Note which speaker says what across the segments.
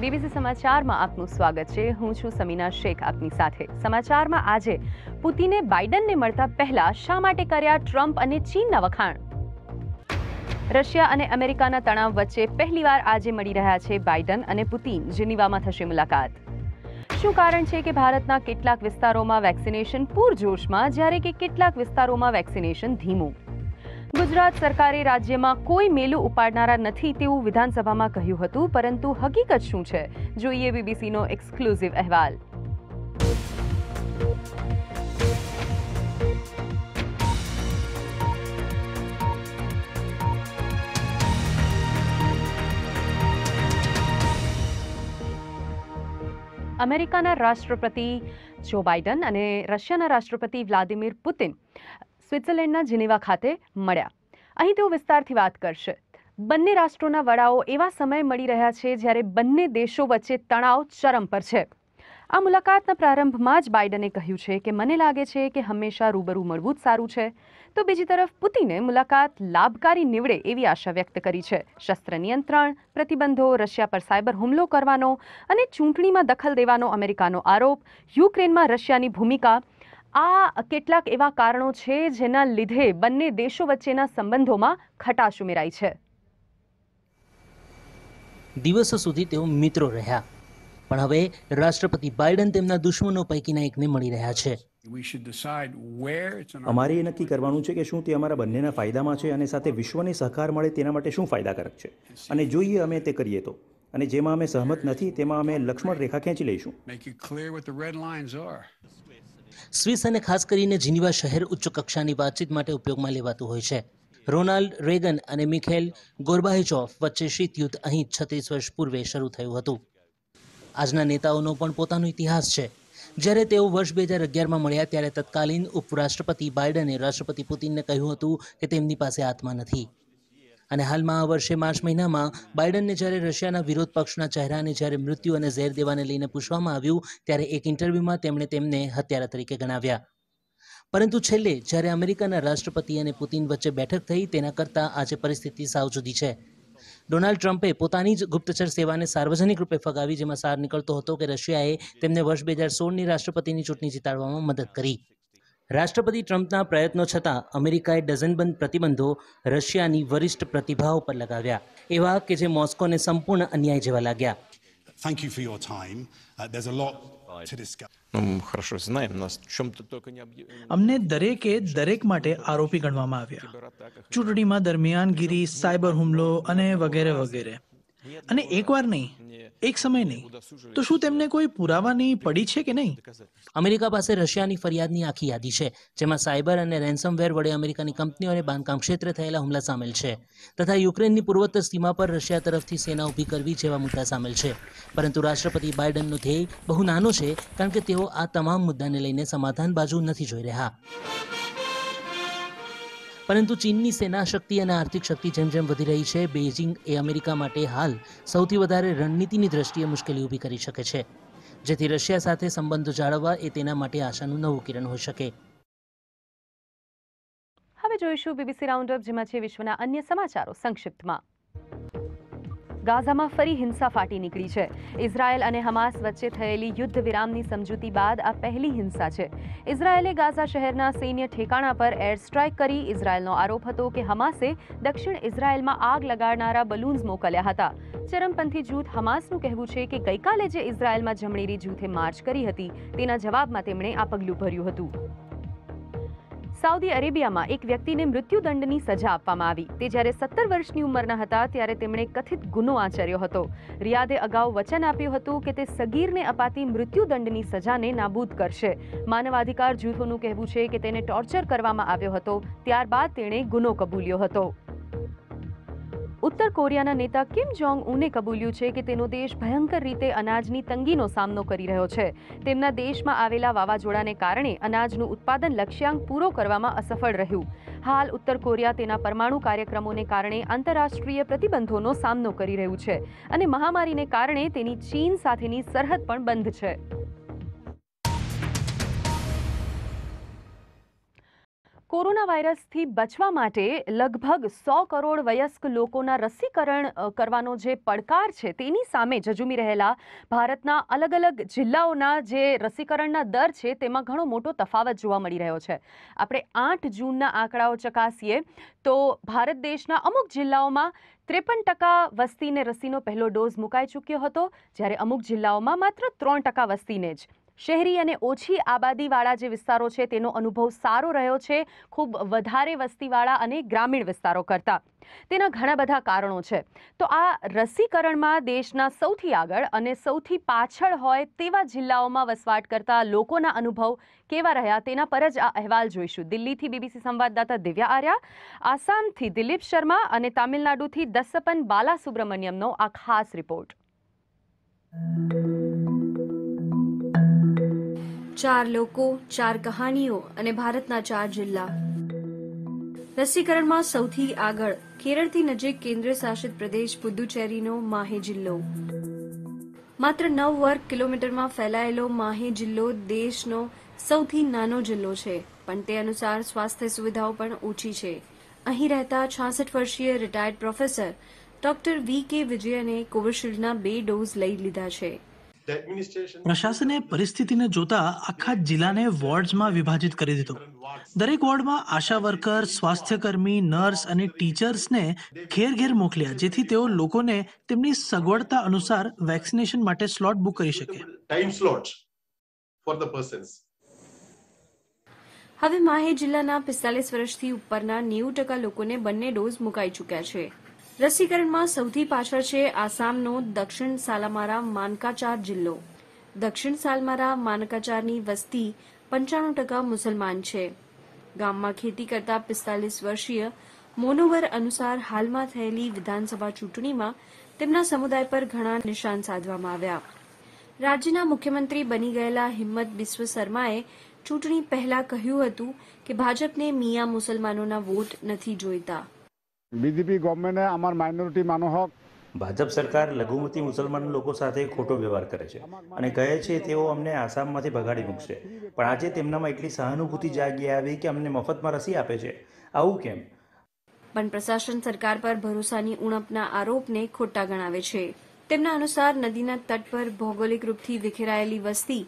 Speaker 1: BBC સમાચારમાં આપનું સ્વાગત છે હું છું સમીના શેખ આપની સાથે સમાચારમાં આજે પુતિને બાઇડનને મળતા પહેલા શા માટે કર્યા ટ્રમ્પ અને ચીનના વખાણ રશિયા અને અમેરિકાના તણાવ વચ્ચે પહેલીવાર આજે મળી રહ્યા છે બાઇડન અને પુતિન જીનીવામાં થશે મુલાકાત શું કારણ છે કે ભારતના કેટલાક વિસ્તારોમાં વેક્સિનેશન પૂરજોશમાં જ્યારે કે કેટલાક વિસ્તારોમાં વેક્સિનેશન ધીમું ગુજરાત સરકારે રાજ્યમાં કોઈ મેલું ઉપાડનારા નથી તેવું વિધાનસભામાં કહ્યું હતું પરંતુ હકીકત શું છે જોઈએ બીબીસીનો એક્સક્લુઝિવ અહેવાલ અમેરિકાના રાષ્ટ્રપતિ જો બાઇડન અને રશિયાના રાષ્ટ્રપતિ વ્લાદિમીર પુતિન સ્વિટ્ઝર્લેન્ડના જીનેવા ખાતે મળ્યા અહીં તેઓ વિસ્તારથી વાત કરશે બંને રાષ્ટ્રોના વડાઓ એવા સમય મળી રહ્યા છે જ્યારે બંને દેશો વચ્ચે તણાવ ચરમ પર છે આ મુલાકાતના પ્રારંભમાં જ બાઇડને કહ્યું છે કે મને લાગે છે કે હંમેશા રૂબરૂ મળવું જ સારું છે તો બીજી તરફ પુતિને મુલાકાત લાભકારી નીવડે એવી આશા વ્યક્ત કરી છે શસ્ત્ર નિયંત્રણ પ્રતિબંધો રશિયા પર સાયબર હુમલો કરવાનો અને ચૂંટણીમાં દખલ દેવાનો અમેરિકાનો આરોપ યુક્રેનમાં રશિયાની ભૂમિકા આ કેટલાક એવા કારણો છે જેના લીધે બંને દેશો વચ્ચેના સંબંધોમાં ખટાશ ઉમેરાઈ
Speaker 2: છે
Speaker 3: દિવસો સુધી તેઓ મિત્રો રહ્યા પણ હવે રાષ્ટ્રપતિ બાઇડન તેમના દુશ્મનો પૈકીના એકને મળી રહ્યા છે અમારે એ નક્કી કરવાનું છે કે શું તે અમારા બંનેના ફાયદામાં છે અને સાથે વિશ્વને સહકાર મળે તેના માટે શું ફાયદાકારક છે અને જોઈએ અમે તે કરીએ તો અને જેમાં અમે સહમત નથી તેમાં અમે લક્ષ્મણ રેખા ખેંચી
Speaker 2: લઈશું
Speaker 3: સ્વિસ અને ખાસ કરીને જીનીવા શહેર ઉચ્ચ કક્ષાની વાતચીત માટે ઉપયોગમાં લેવાતું હોય છે રોનાલ્ડ રેગન અને મિખેલ ગોરબાહેચોફ વચ્ચે શીત યુદ્ધ અહીં છત્રીસ વર્ષ પૂર્વે શરૂ થયું હતું આજના નેતાઓનો પણ પોતાનો ઇતિહાસ છે જ્યારે તેઓ વર્ષ બે હજાર અગિયારમાં મળ્યા ત્યારે તત્કાલીન ઉપરાષ્ટ્રપતિ બાઇડને રાષ્ટ્રપતિ પુતિનને કહ્યું હતું કે તેમની પાસે આત્મા નથી અને હાલમાં આ વર્ષે માર્ચ મહિનામાં બાઇડનને જ્યારે રશિયાના વિરોધ પક્ષના ચહેરાને જ્યારે મૃત્યુ અને ઝેર દેવાને લઈને પૂછવામાં આવ્યું ત્યારે એક ઇન્ટરવ્યૂમાં તેમણે તેમને હત્યારા તરીકે ગણાવ્યા પરંતુ છેલ્લે જ્યારે અમેરિકાના રાષ્ટ્રપતિ અને પુતિન વચ્ચે બેઠક થઈ તેના કરતાં આજે પરિસ્થિતિ સાવ જુદી છે ડોનાલ્ડ ટ્રમ્પે પોતાની જ ગુપ્તચર સેવાને સાર્વજનિક રૂપે ફગાવી જેમાં સાર નીકળતો હતો કે રશિયાએ તેમને વર્ષ બે હજાર સોળની રાષ્ટ્રપતિની ચૂંટણી જીતાડવામાં મદદ કરી રાષ્ટ્રપતિ ટ્રમ્પના પ્રયત્નો છતાં અમેરિકાએ ડઝનબંધ પ્રતિબંધો રશિયાની વરિષ્ઠ પ્રતિભાઓ પર લગાવ્યા એવા કે જે મોસ્કોને સંપૂર્ણ અન્યાય જેવા લાગ્યા Thank you for your
Speaker 4: time. Uh, there's a
Speaker 5: અમને દરેકે દરેક માટે આરોપી ગણવામાં આવ્યા ચૂંટણીમાં દરમિયાન દરમિયાનગીરી સાયબર હુમલો અને વગેરે વગેરે અને એકવાર નહીં એક સમય નહીં તો શું તેમને કોઈ પુરાવાની પડી છે કે
Speaker 3: નહીં અમેરિકા પાસે રશિયાની ફરિયાદની આખી યાદી છે જેમાં સાયબર અને રેન્સમવેર વડે અમેરિકાની કંપનીઓને બાંધકામ ક્ષેત્રે થયેલા હુમલા સામેલ છે તથા યુક્રેનની પૂર્વોત્તર સીમા પર રશિયા તરફથી સેના ઊભી કરવી જેવા મુદ્દા સામેલ છે પરંતુ રાષ્ટ્રપતિ બાઇડનનો ધ્યેય બહુ નાનો છે કારણ કે તેઓ આ તમામ મુદ્દાને લઈને સમાધાન બાજુ નથી જોઈ રહ્યા પરંતુ ચીનની સેના શક્તિ અને આર્થિક શક્તિ જેમ જેમ વધી રહી છે બેઇજિંગ એ અમેરિકા માટે હાલ સૌથી વધારે રણનીતિની દ્રષ્ટિએ મુશ્કેલી ઊભી કરી શકે છે જેથી રશિયા સાથે સંબંધો જાળવવા એ તેના માટે આશાનું નવું કિરણ હોઈ શકે
Speaker 1: હવે જોઈશું બીબીસી રાઉન્ડઅપ જેમાં છે વિશ્વના અન્ય સમાચારો સંક્ષિપ્તમાં ગાઝામાં ફરી હિંસા ફાટી નીકળી છે ઇઝરાયલ અને હમાસ વચ્ચે થયેલી યુદ્ધ વિરામની સમજૂતી બાદ આ પહેલી હિંસા છે ઇઝરાયેલે ગાઝા શહેરના સૈન્ય ઠેકાણા પર એર સ્ટ્રાઇક કરી ઇઝરાયેલનો આરોપ હતો કે હમાસે દક્ષિણ ઇઝરાયેલમાં આગ લગાડનારા બલૂન્સ મોકલ્યા હતા ચરમપંથી જૂથ હમાસનું કહેવું છે કે ગઈકાલે જે ઇઝરાયેલમાં જમણીરી જૂથે માર્ચ કરી હતી તેના જવાબમાં તેમણે આ પગલું ભર્યું હતું સાઉદી અરેબિયામાં એક વ્યક્તિને મૃત્યુદંડની સજા આપવામાં આવી તે જ્યારે સત્તર વર્ષની ઉંમરના હતા ત્યારે તેમણે કથિત ગુનો આચર્યો હતો રિયાદે અગાઉ વચન આપ્યું હતું કે તે સગીરને અપાતી મૃત્યુદંડની સજાને નાબૂદ કરશે માનવાધિકાર જૂથોનું કહેવું છે કે તેને ટોર્ચર કરવામાં આવ્યો હતો ત્યારબાદ તેણે ગુનો કબૂલ્યો હતો ઉત્તર કોરિયાના નેતા કિમ જોંગ ઉને કબૂલ્યું છે કે તેનો દેશ ભયંકર રીતે અનાજની તંગીનો સામનો કરી રહ્યો છે તેમના દેશમાં આવેલા વાવાઝોડાને કારણે અનાજનું ઉત્પાદન લક્ષ્યાંક પૂરો કરવામાં અસફળ રહ્યું હાલ ઉત્તર કોરિયા તેના પરમાણુ કાર્યક્રમોને કારણે આંતરરાષ્ટ્રીય પ્રતિબંધોનો સામનો કરી રહ્યું છે અને મહામારીને કારણે તેની ચીન સાથેની સરહદ પણ બંધ છે કોરોના વાયરસથી બચવા માટે લગભગ સો કરોડ વયસ્ક લોકોના રસીકરણ કરવાનો જે પડકાર છે તેની સામે ઝઝુમી રહેલા ભારતના અલગ અલગ જિલ્લાઓના જે રસીકરણના દર છે તેમાં ઘણો મોટો તફાવત જોવા મળી રહ્યો છે આપણે આઠ જૂનના આંકડાઓ ચકાસીએ તો ભારત દેશના અમુક જિલ્લાઓમાં ત્રેપન ટકા વસ્તીને રસીનો પહેલો ડોઝ મુકાઈ ચૂક્યો હતો જ્યારે અમુક જિલ્લાઓમાં માત્ર ત્રણ ટકા વસ્તીને જ શહેરી અને ઓછી આબાદીવાળા જે વિસ્તારો છે તેનો અનુભવ સારો રહ્યો છે ખૂબ વધારે વસ્તીવાળા અને ગ્રામીણ વિસ્તારો કરતાં તેના ઘણા બધા કારણો છે તો આ રસીકરણમાં દેશના સૌથી આગળ અને સૌથી પાછળ હોય તેવા જિલ્લાઓમાં વસવાટ કરતા લોકોના અનુભવ કેવા રહ્યા તેના પર જ આ અહેવાલ જોઈશું દિલ્હીથી બીબીસી સંવાદદાતા દિવ્યા આર્યા આસામથી દિલીપ શર્મા અને તામિલનાડુથી દસપન બાલાસુબ્રમણ્યમનો આ ખાસ રિપોર્ટ
Speaker 4: ચાર લોકો ચાર કહાનીઓ અને ભારતના ચાર જિલ્લા રસીકરણમાં સૌથી આગળ કેરળથી નજીક કેન્દ્ર શાસિત પ્રદેશ પુદુચેરીનો માહે જિલ્લો માત્ર નવ વર્ગ કિલોમીટરમાં ફેલાયેલો માહે જિલ્લો દેશનો સૌથી નાનો જિલ્લો છે પણ તે અનુસાર સ્વાસ્થ્ય સુવિધાઓ પણ ઓછી છે અહીં રહેતા છાસઠ વર્ષીય રિટાયર્ડ પ્રોફેસર ડોક્ટર વી કે વિજયને કોવિશિલ્ડના બે ડોઝ લઈ લીધા છે
Speaker 2: પ્રશાસને
Speaker 5: પરિસ્થિતિને જોતા આખા જિલ્લાને વોર્ડ્સમાં વિભાજિત કરી દીધો દરેક વોર્ડમાં આશા વર્કર સ્વાસ્થ્યકર્મી નર્સ અને ટીચર્સને ઘેર ઘેર મોકલ્યા જેથી તેઓ લોકોને તેમની સગવડતા અનુસાર વેક્સિનેશન માટે સ્લોટ બુક કરી શકે time slot for the persons
Speaker 4: હવે માહે જિલ્લાના પિસ્તાલીસ વર્ષથી ઉપરના નેવું ટકા લોકોને બંને ડોઝ મુકાઈ ચૂક્યા છે રસીકરણમાં સૌથી પાછળ છે આસામનો દક્ષિણ સાલામારા માનકાચાર જિલ્લો દક્ષિણ સાલમારા માનકાચારની વસ્તી પંચાણું ટકા મુસલમાન છે ગામમાં ખેતી કરતા પિસ્તાલીસ વર્ષીય મોનોવર અનુસાર હાલમાં થયેલી વિધાનસભા ચૂંટણીમાં તેમના સમુદાય પર ઘણા નિશાન સાધવામાં આવ્યા રાજ્યના મુખ્યમંત્રી બની ગયેલા હિંમત બિસ્વ શર્માએ ચૂંટણી પહેલા કહ્યું હતું કે ભાજપને મિયા મુસલમાનોના વોટ નથી જોઈતા
Speaker 3: બીજેપી ગવર્મેન્ટે અમારા માઇનોરિટી মানুহક ભાજપ સરકાર લઘુમતી મુસલમાન લોકો સાથે ખોટો વ્યવહાર કરે છે અને કહે છે તેઓ અમને આસામમાંથી ભગાડી મૂકશે પણ આજે તેમનામાં એટલી સહાનુભૂતિ જાગી આવી કે અમને મફતમાં રસી આપે છે આવું કેમ
Speaker 4: પણ પ્રશાસન સરકાર પર ભરોસાની ઉણપના આરોપને ખોટા ગણાવે છે તેમના અનુસાર નદીના તટ પર ભૌગોલિક રૂપથી વિખેરાયેલી વસ્તી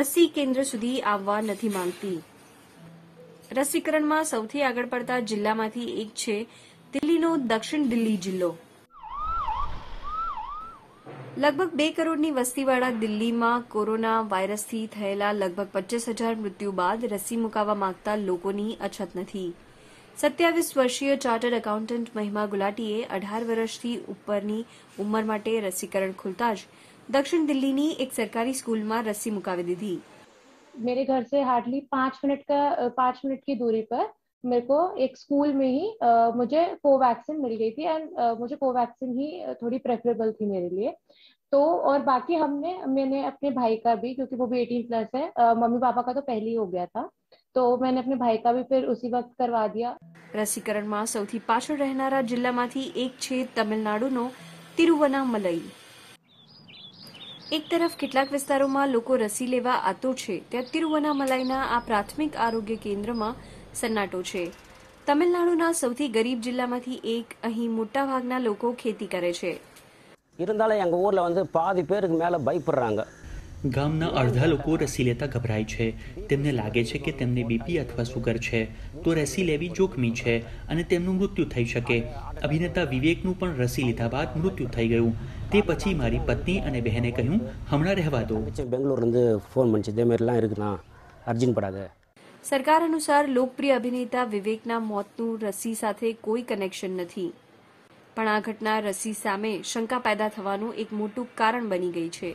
Speaker 4: રસી કેન્દ્ર સુધી આવવા નથી માંગતી રસીકરણમાં સૌથી આગળ પડતા જિલ્લામાંથી એક છે દિલ્હીનો દક્ષિણ દિલ્હી જિલ્લો લગભગ બે કરોડની વસ્તીવાળા દિલ્હીમાં કોરોના વાયરસથી થયેલા લગભગ પચીસ હજાર મૃત્યુ બાદ રસી મુકાવા માંગતા લોકોની અછત નથી સત્યાવીસ વર્ષીય ચાર્ટર્ડ એકાઉન્ટન્ટ મહિમા ગુલાટીએ અઢાર વર્ષથી ઉપરની ઉંમર માટે રસીકરણ ખુલતા જ દક્ષિણ દિલ્હીની એક સરકારી સ્કૂલમાં રસી મુકાવી દીધી મેરે ઘર સે हार्डली પાંચ मिनट का पाँच
Speaker 1: मिनट की दूरी पर मेरे को एक स्कूल में ही uh, मुझे कोवैक्सिन मिल गई थी एंड मुझे कोवैक्सिन ही थोड़ी प्रेफरेबल थी मेरे लिए तो और बाकी हमने मैंने अपने भाई का भी क्योंकि वो भी एटीन प्लस है मम्मी पापा का तो पहले ही हो गया था तो मैंने अपने
Speaker 4: भाई का भी फिर उसी वक्त करवा दिया रसीकरण मां સૌથી પાછળ રહેનારા જિલ્લામાંથી एक છે તમિલનાડુનો તિરુવનામલઈ એક તરફ કેટલાક વિસ્તારોમાં લોકો રસી લેવા આતો છે ત્યાં તિરુવનામલઈના આ પ્રાથમિક આરોગ્ય કેન્દ્રમાં સન્નાટો છે તમિલનાડુના સૌથી ગરીબ જિલ્લામાંથી એક અહીં મોટા ભાગના લોકો ખેતી કરે છે
Speaker 3: இருந்தாலும் எங்கள் ஊரில் வந்து பாதி பேருக்கு மேலே பயப்படுறாங்க ગામના અડધા લોકો રસી લેતા ગભરાય છે તેમને લાગે છે કે તેમને બીપી અથવા સુગર છે તો રસી લેવી જોખમી છે અને તેમનું મૃત્યુ થઈ શકે અભિનેતા વિવેકનું પણ રસી લીધા બાદ મૃત્યુ થઈ ગયું તે પછી મારી પત્ની અને બહેને કહ્યું હમણાં રહેવા દો બેંગ્લોર ફોન બનશે તે મારીલા અર્જુન પડાદે
Speaker 4: સરકાર અનુસાર લોકપ્રિય અભિનેતા વિવેકના મોતનું રસી સાથે કોઈ કનેક્શન નથી પણ આ ઘટના રસી સામે શંકા પેદા થવાનું એક મોટું કારણ બની ગઈ છે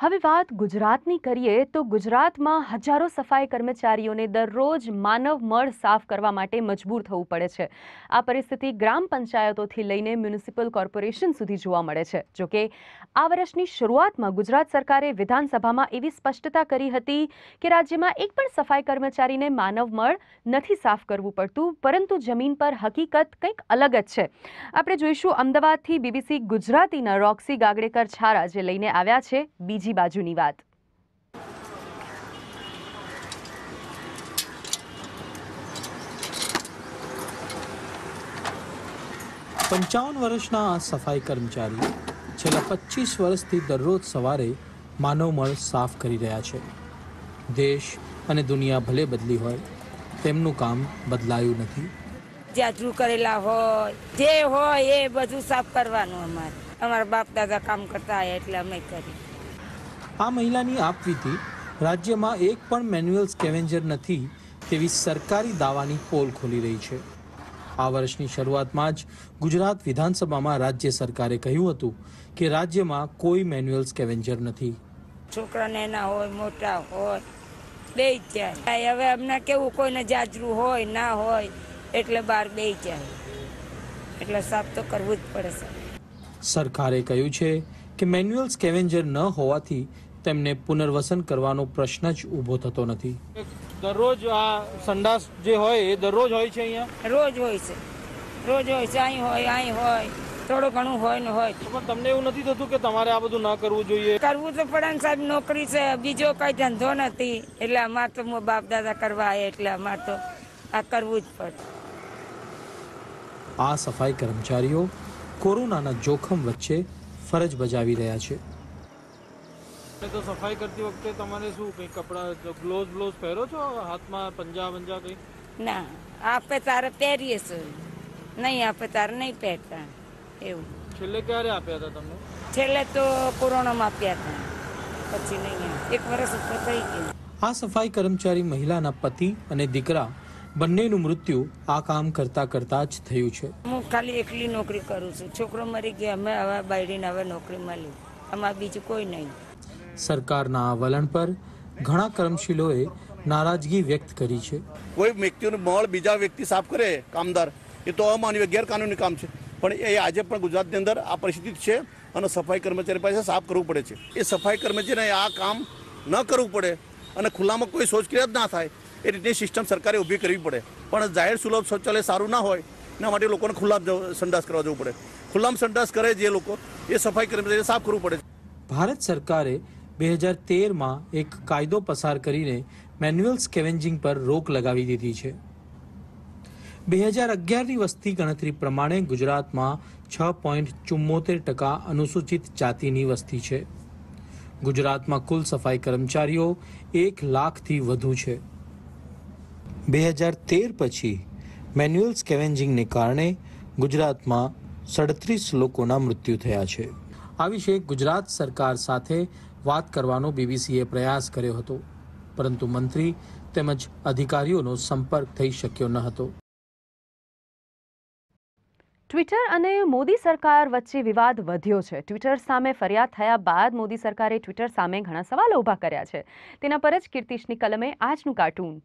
Speaker 1: હવે વાત ગુજરાતની કરીએ તો ગુજરાતમાં હજારો સફાઈ કર્મચારીઓને દરરોજ માનવ મળ સાફ કરવા માટે મજબૂર થવું પડે છે આ પરિસ્થિતિ ગ્રામ પંચાયતોથી લઈને મ્યુનિસિપલ કોર્પોરેશન સુધી જોવા મળે છે જોકે આ વર્ષની શરૂઆતમાં ગુજરાત સરકારે વિધાનસભામાં એવી સ્પષ્ટતા કરી હતી કે રાજ્યમાં એક પણ સફાઈ કર્મચારીને માનવ મળ નથી સાફ કરવું પડતું પરંતુ જમીન પર હકીકત કંઈક અલગ જ છે આપણે જોઈશું અમદાવાદથી બીબીસી ગુજરાતીના રોક્સી ગાગડેકર છારા જે લઈને આવ્યા છે બીજી બીજી બાજુની વાત
Speaker 5: પંચાવન વર્ષના આ સફાઈ કર્મચારી છેલ્લા પચીસ વર્ષથી દરરોજ સવારે માનવમળ સાફ કરી રહ્યા છે દેશ અને દુનિયા ભલે બદલી હોય તેમનું કામ બદલાયું નથી
Speaker 2: જાજુ કરેલા હોય જે હોય એ બધું સાફ કરવાનું અમારે અમારા બાપ દાદા કામ કરતા હોય એટલે અમે કરીએ
Speaker 5: આ મહિલાની આપવીથી રાજ્યમાં એક પણ મેન્યુઅલ સ્કેવેન્જર નથી તેવી સરકારી દાવાની પોલ ખોલી રહી છે આ વર્ષની શરૂઆતમાં જ ગુજરાત વિધાનસભામાં રાજ્ય સરકારે કહ્યું હતું કે રાજ્યમાં કોઈ મેન્યુઅલ સ્કેવેન્જર નથી
Speaker 2: છોકરાને ના હોય મોટા હોય બે જાય હવે અમને કેવું કોઈને જાજરું હોય ના હોય એટલે બહાર બે જાય એટલે સાફ તો કરવું જ પડે
Speaker 5: સરકારે કહ્યું છે કે મેન્યુઅલ સ્કેવેન્જર ન હોવાથી તેમને પુનર્વસન કરવાનો પ્રશ્ન જ ઊભો થતો નથી
Speaker 2: દરરોજ આ
Speaker 5: સંડાસ જે હોય એ દરરોજ હોય છે અહીંયા રોજ હોય છે
Speaker 2: રોજ હોય છે અહીં હોય અહીં હોય થોડું ઘણું હોય ને હોય પણ તમને એવું નથી થતું કે તમારે આ બધું ના કરવું જોઈએ કરવું તો પડે ને સાહેબ નોકરી છે બીજો કઈ ધંધો નથી એટલે અમારે તો બાપ દાદા કરવા આવે એટલે અમારે તો આ કરવું જ પડે
Speaker 5: આ સફાઈ કર્મચારીઓ કોરોનાના જોખમ વચ્ચે ફરજ બજાવી રહ્યા છે તો સફાઈ કરતી વખતે તમારે શું કંઈ કપડાં ગ્લોઝ બ્લોઝ પહેરો છો હાથમાં પંજા પંજા કંઈ
Speaker 2: ના આપે તારે પહેરીએ છે નહીં આપે તારે નહીં પહેરતા એવું છેલ્લે ક્યારે આપ્યા હતા તમને છેલ્લે તો કોરોનામાં આપ્યા હતા પછી નહીં એક વર્ષ ઉપર થઈ ગયું
Speaker 5: આ સફાઈ કર્મચારી મહિલાના પતિ અને દીકરા બંનેનું મૃત્યુ આ કામ કરતા કરતા જ થયું છે
Speaker 2: હું ખાલી એકલી નોકરી કરું છું છોકરો મરી ગયા અમે હવે બાયડીને હવે નોકરી મળી અમારે બીજું કોઈ નહીં
Speaker 5: સરકારના આ વલણ પર ઘણા કર્મશીલોએ નારાજગી વ્યક્ત કરી છે કોઈ વ્યક્તિનું મળ બીજા વ્યક્તિ સાફ કરે કામદાર એ તો અમાનવીય ગેરકાનૂની કામ છે પણ એ આજે પણ ગુજરાતની અંદર આ પરિસ્થિતિ છે અને સફાઈ કર્મચારી પાસે સાફ કરવું પડે છે એ સફાઈ કર્મચારીને આ કામ ન કરવું પડે અને ખુલ્લામાં કોઈ શૌચક્રિયા જ ના થાય એ રીતની સિસ્ટમ સરકારે ઊભી કરવી પડે પણ જાહેર સુલભ શૌચાલય સારું ના હોય એના માટે લોકોને ખુલ્લા સંડાસ કરવા જવું પડે ખુલ્લામાં સંડાસ કરે જે લોકો એ સફાઈ કર્મચારી સાફ કરવું પડે ભારત સરકારે બે હજાર તેરમાં એક કાયદો પસાર કરીને મેન્યુઅલ સ્કેવેન્જિંગ પર રોક લગાવી દીધી છે બે હજાર અગિયારની વસ્તી ગણતરી પ્રમાણે ગુજરાતમાં છ પોઈન્ટ ચુમ્મોતેર ટકા અનુસૂચિત જાતિની વસ્તી છે ગુજરાતમાં કુલ સફાઈ કર્મચારીઓ એક લાખથી વધુ છે બે હજાર તેર પછી મેન્યુઅલ સ્કેવેન્જિંગને કારણે ગુજરાતમાં સડત્રીસ લોકોના મૃત્યુ થયા છે આ વિશે ગુજરાત સરકાર સાથે વાત કરવાનો બીબીસીએ પ્રયાસ કર્યો હતો પરંતુ મંત્રી તેમજ અધિકારીઓનો સંપર્ક થઈ શક્યો ન હતો
Speaker 1: ટ્વિટર અને મોદી સરકાર વચ્ચે વિવાદ વધ્યો છે ટ્વિટર સામે ફરિયાદ થયા બાદ મોદી સરકારે ટ્વિટર સામે ઘણા સવાલો ઊભા કર્યા છે તેના પર જ કીર્તિશની કલમે આજનું કાર્ટૂન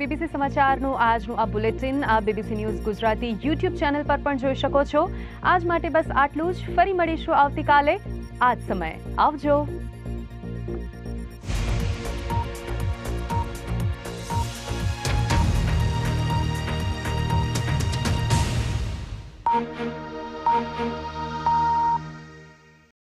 Speaker 1: બીબીસી સમાચારનું આજનું આ બુલેટિન આ BBC news Gujarati YouTube channel પર પણ જોઈ શકો છો આજ માટે બસ આટલું જ ફરી મળીશું આવતીકાલે આજ સમયે આવજો thank you